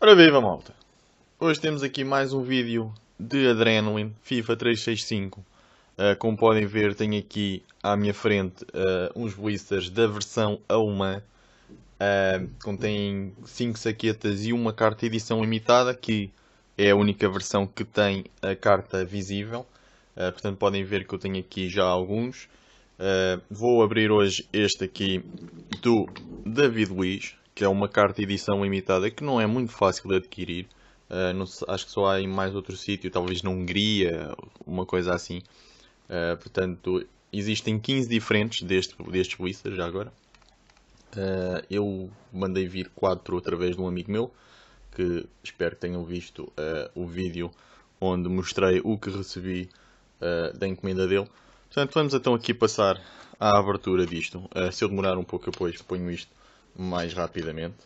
Ora viva malta! Hoje temos aqui mais um vídeo de Adrenaline FIFA 365 uh, ah, Como podem ver tenho aqui à minha frente uh, uns blisters da versão alemã uh, Contém 5 saquetas e uma carta edição limitada Que é a única versão que tem a carta visível uh, Portanto podem ver que eu tenho aqui já alguns Vou abrir hoje este aqui do David Luiz que é uma carta edição limitada que não é muito fácil de adquirir. Uh, não, acho que só há em mais outro sítio, talvez na Hungria, uma coisa assim. Uh, portanto, existem 15 diferentes deste, destes blisters já agora. Uh, eu mandei vir 4 através de um amigo meu, que espero que tenham visto o vídeo onde mostrei o que recebi da encomenda dele. Portanto, vamos então aqui passar à abertura disto. se eu demorar um pouco, depois ponho isto mais rapidamente.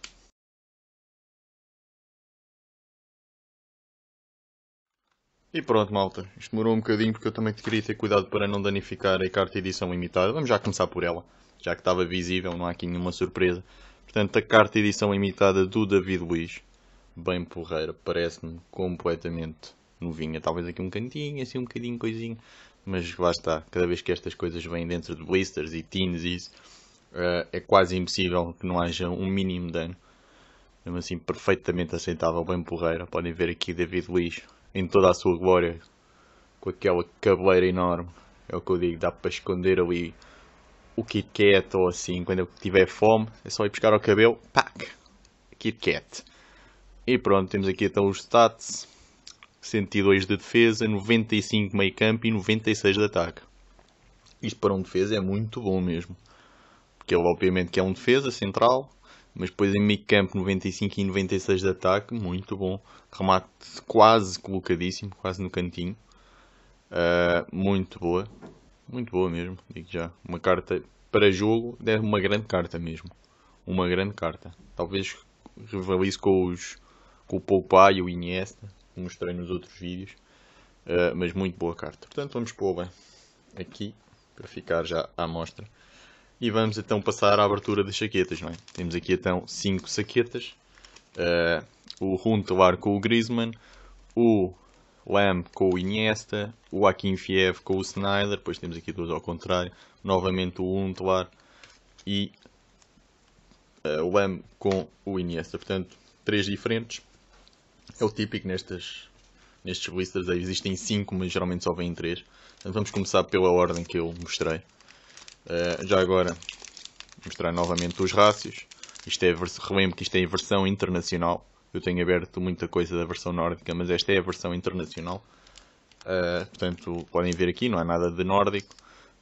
E pronto, malta. Isto demorou um bocadinho porque eu também queria ter cuidado para não danificar a carta edição limitada. Vamos já começar por ela, já que estava visível, não há aqui nenhuma surpresa. Portanto, a carta edição limitada do David Luiz. Bem porreira, parece-me completamente novinha. Talvez aqui um cantinho, assim um bocadinho coisinho. Mas lá está, cada vez que estas coisas vêm dentro de blisters e tins e isso, uh, é quase impossível que não haja um mínimo dano. Mesmo assim, perfeitamente aceitável, bem porreira. Podem ver aqui David Luiz em toda a sua glória, com aquela cabeleira enorme. É o que eu digo, dá para esconder ali o Kit Kat ou assim, quando eu tiver fome, é só ir buscar o cabelo, pac, Kit Kat. E pronto, temos aqui então os stats. 102 de defesa, 95 meio campo e 96 de ataque. Isto para um defesa é muito bom mesmo porque ele obviamente que é um defesa central, mas depois em meio campo 95 e 96 de ataque, muito bom, remate quase colocadíssimo, quase no cantinho, uh, muito boa, muito boa mesmo, digo já, uma carta para jogo, é uma grande carta mesmo, uma grande carta, talvez rivalize com os com o Poupá e o Iniesta, que mostrei nos outros vídeos, uh, mas muito boa carta, portanto vamos pôr bem aqui, para ficar já à mostra. E vamos então passar à abertura das saquetas, não é? Temos aqui então 5 saquetas. Uh, o Runtelar com o Griezmann, o Lam com o Iniesta, o Akin Fiev com o Snyder, depois temos aqui dois ao contrário, novamente o Runtelar e uh, o Lam com o Iniesta. Portanto, três diferentes. É o típico nestas, nestes blisters, existem 5, mas geralmente só vêm 3. Então, vamos começar pela ordem que eu mostrei. Eh, já agora, mostrar novamente os rácios. Isto é, relembro que isto é a versão internacional. Eu tenho aberto muita coisa da versão nórdica, mas esta é a versão internacional. Uh, portanto, podem ver aqui, não há nada de nórdico.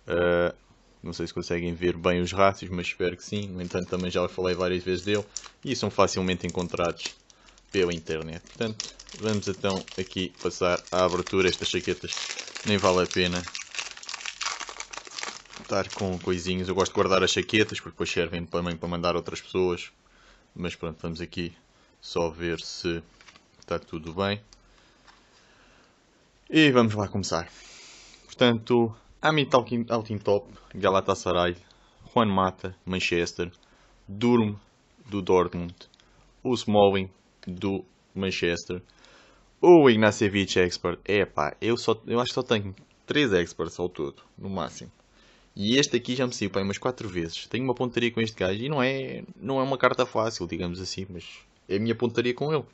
Uh, não sei se conseguem ver bem os rácios, mas espero que sim. No entanto, também já falei várias vezes dele e são facilmente encontrados pela internet. Portanto, vamos então aqui passar à abertura. Estas chaquetas nem vale a pena estar com coisinhas. Eu gosto de guardar as chaquetas porque depois servem também para mandar outras pessoas. Mas pronto, vamos aqui só ver se está tudo bem. E vamos lá começar. Portanto, Amit top, Galatasaray, Juan Mata, Manchester, Durm do Dortmund, o Smalling do Manchester, o Ignacevich Expert. É pá, eu, só, eu acho que só tenho 3 experts ao todo, no máximo. E este aqui já me saiu pá, umas 4 vezes. Tenho uma pontaria com este gajo e não é, não é uma carta fácil, digamos assim, mas é a minha pontaria com ele.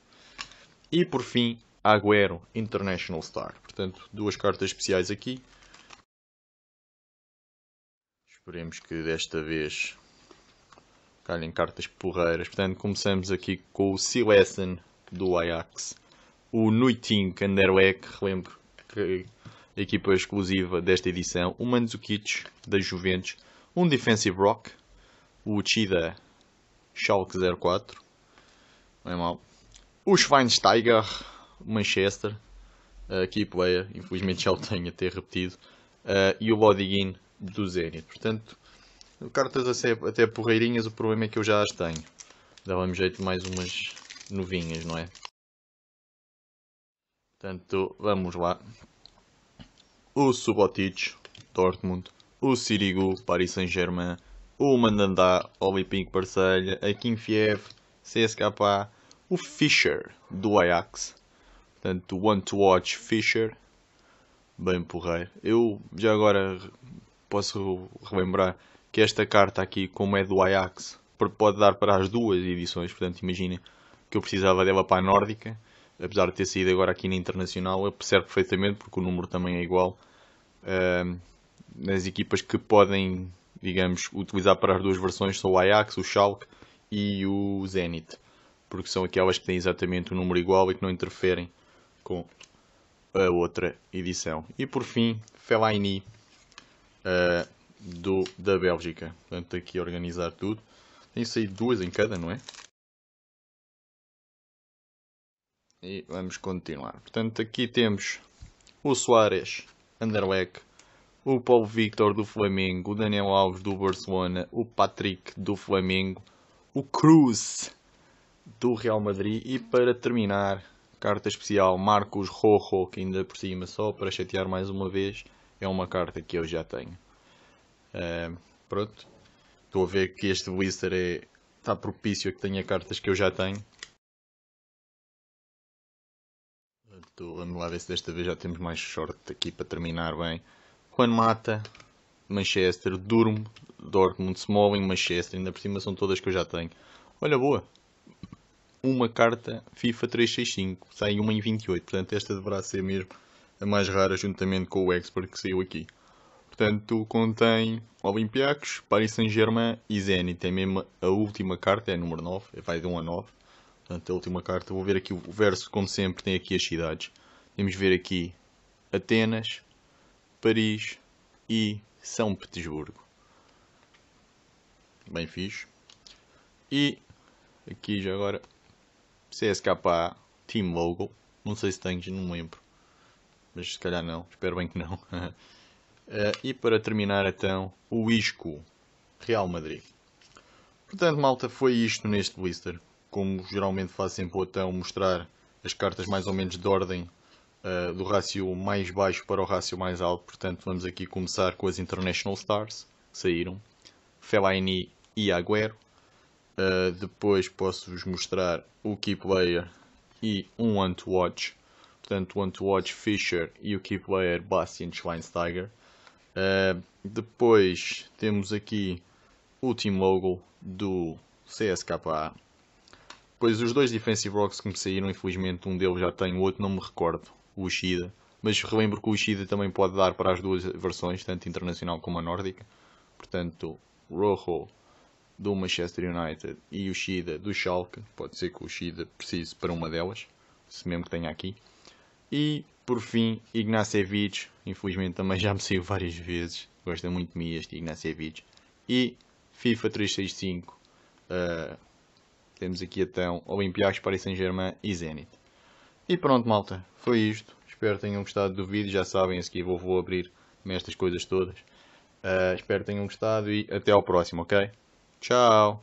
E por fim, Agüero International Star. Portanto, duas cartas especiais aqui. Esperemos que desta vez calhem cartas porreiras. Portanto, começamos aqui com o Silesen do Ajax. O Nuitin Kanderweg, relembro que equipa exclusiva desta edição, o Mandzukic da Juventus, um Defensive Rock, o Uchida Schalke 04, não é mal. O Schweinsteiger, Manchester, uh, key player, infelizmente já o tenho até repetido, uh, e o Lodiguin do Zenit. Portanto, cartas até porreirinhas, o problema é que eu já as tenho. Dava-me jeito mais umas novinhas, não é? Portanto, vamos lá o Subotic, Dortmund, o Sirigu, Paris Saint-Germain, o Mandandá, Olympique Marselha, a Kinfiev, CSKA, o Fischer, do Ajax. Portanto, One to Watch Fischer, bem porreiro. Eu já agora posso relembrar que esta carta aqui, como é do Ajax, pode dar para as duas edições. Portanto, imaginem que eu precisava dela para a Nórdica apesar de ter saído agora aqui na Internacional, eu percebo perfeitamente, porque o número também é igual, uh, nas equipas que podem, digamos, utilizar para as duas versões são o Ajax, o Schalke e o Zenit, porque são aquelas que têm exatamente o número igual e que não interferem com a outra edição. E por fim, Fellaini uh, do, da Bélgica. Portanto, aqui a organizar tudo. Tem saído duas em cada, não é? E vamos continuar. Portanto, aqui temos o Soares, Anderlecht, o Paulo Victor do Flamengo, o Daniel Alves do Barcelona, o Patrick do Flamengo, o Cruz do Real Madrid e para terminar, carta especial Marcos Rojo, que ainda por cima, só para chatear mais uma vez, é uma carta que eu já tenho. Uh, pronto, estou a ver que este blister é, está propício a que tenha cartas que eu já tenho. Estou vamos lá ver se desta vez já temos mais sorte aqui para terminar bem. Juan Mata, Manchester, Durmo, Dortmund, Smalling, Manchester, ainda por cima são todas que eu já tenho. Olha, boa! Uma carta FIFA 365, sai uma em 28, portanto esta deverá ser mesmo a mais rara juntamente com o Expert que saiu aqui. Portanto, contém Olympiacos, Paris Saint-Germain e Zenit. É mesmo a última carta, é a número 9, vai de 1 a 9. Portanto, a última carta, vou ver aqui o verso, como sempre, tem aqui as cidades. Temos ver aqui Atenas, Paris e São Petersburgo. Bem fixe. E aqui já agora CSKA Team Logo. Não sei se tens, não me lembro. Mas se calhar não, espero bem que não. uh, e para terminar então, o Isco Real Madrid. Portanto, malta, foi isto neste blister como geralmente fazem sempre o mostrar as cartas mais ou menos de ordem uh, do rácio mais baixo para o rácio mais alto. Portanto, vamos aqui começar com as International Stars, que saíram. Fellaini e Agüero. Uh, depois posso-vos mostrar o Key Player e um ant to Watch. Portanto, One to Watch Fischer e o Key Player Bastian Schweinsteiger. Uh, depois temos aqui o Team Logo do CSKA Pois os dois defensive rocks que me saíram, infelizmente um deles já tem, o outro não me recordo, o Ushida. Mas relembro que o Ushida também pode dar para as duas versões, tanto internacional como a nórdica. Portanto, Rojo do Manchester United e Ushida do Schalke. Pode ser que o Ushida precise para uma delas, se mesmo que tenha aqui. E, por fim, Ignacevich Infelizmente também já me saiu várias vezes. Gosta muito de mim este Ignacevich E FIFA 365. Uh, temos aqui então Olympiacos, Paris Saint-Germain e Zenit. E pronto, malta, foi isto. Espero tenham gostado do vídeo. Já sabem, a seguir vou, vou abrir estas coisas todas. Uh, espero tenham gostado e até ao próximo, ok? Tchau!